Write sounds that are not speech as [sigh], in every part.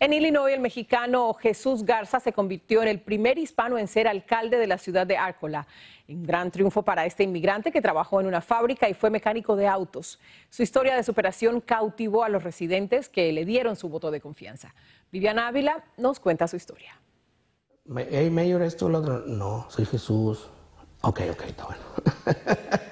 En Illinois, el mexicano Jesús Garza se convirtió en el primer hispano en ser alcalde de la ciudad de Arcola. Un gran triunfo para este inmigrante que trabajó en una fábrica y fue mecánico de autos. Su historia de superación cautivó a los residentes que le dieron su voto de confianza. Viviana Ávila nos cuenta su historia. Mayor, esto lo otro. No, soy Jesús. Ok, ok, está bueno. [laughs]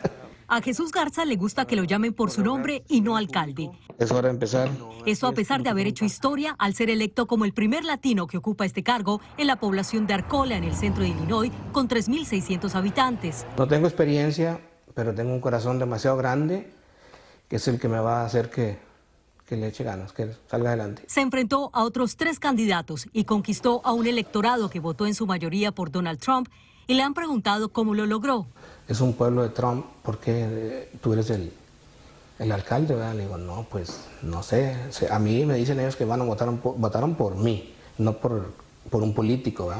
A Jesús Garza le gusta que lo llamen por su nombre y no alcalde. Es hora de empezar. Eso a pesar de haber hecho historia al ser electo como el primer latino que ocupa este cargo en la población de Arcola, en el centro de Illinois, con 3.600 habitantes. No tengo experiencia, pero tengo un corazón demasiado grande, que es el que me va a hacer que, que le eche ganas, que salga adelante. Se enfrentó a otros tres candidatos y conquistó a un electorado que votó en su mayoría por Donald Trump y le han preguntado cómo lo logró. Es un pueblo de Trump, porque eh, tú eres el, el alcalde? Le digo, no, pues no sé. A mí me dicen ellos que van a votar, votaron por mí, no por por un político.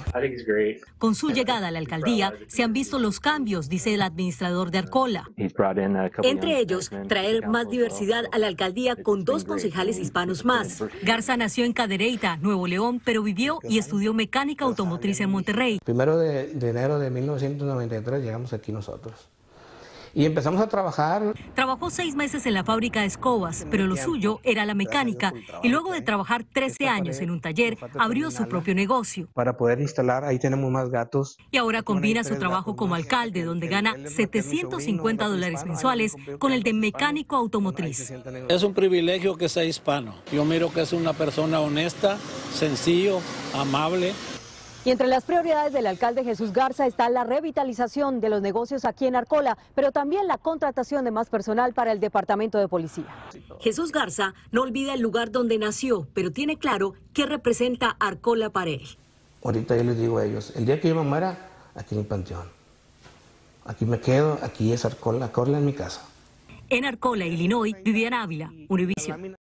Con su llegada a la alcaldía se han visto los cambios, dice el administrador de Arcola. Entre ellos, traer más diversidad a la alcaldía con dos concejales hispanos más. Garza nació en Cadereyta, Nuevo León, pero vivió y estudió mecánica automotriz en Monterrey. Primero de enero de 1993 llegamos aquí nosotros y empezamos a trabajar. Trabajó seis meses en la fábrica de escobas, pero lo suyo era la mecánica y luego de trabajar 13 años en un taller, abrió su propio negocio. Para poder instalar, ahí tenemos más gatos. Y ahora combina su trabajo como alcalde, donde gana 750 dólares mensuales, con el de mecánico automotriz. Es un privilegio que sea hispano. Yo miro que es una persona honesta, sencillo, amable y entre las prioridades del alcalde Jesús Garza está la revitalización de los negocios aquí en Arcola, pero también la contratación de más personal para el departamento de policía. Jesús Garza no olvida el lugar donde nació, pero tiene claro qué representa Arcola para él. Ahorita yo les digo a ellos, el día que yo me aquí en el panteón. Aquí me quedo, aquí es Arcola, Arcola en mi casa. En Arcola, Illinois, Viviana Ávila, Univision.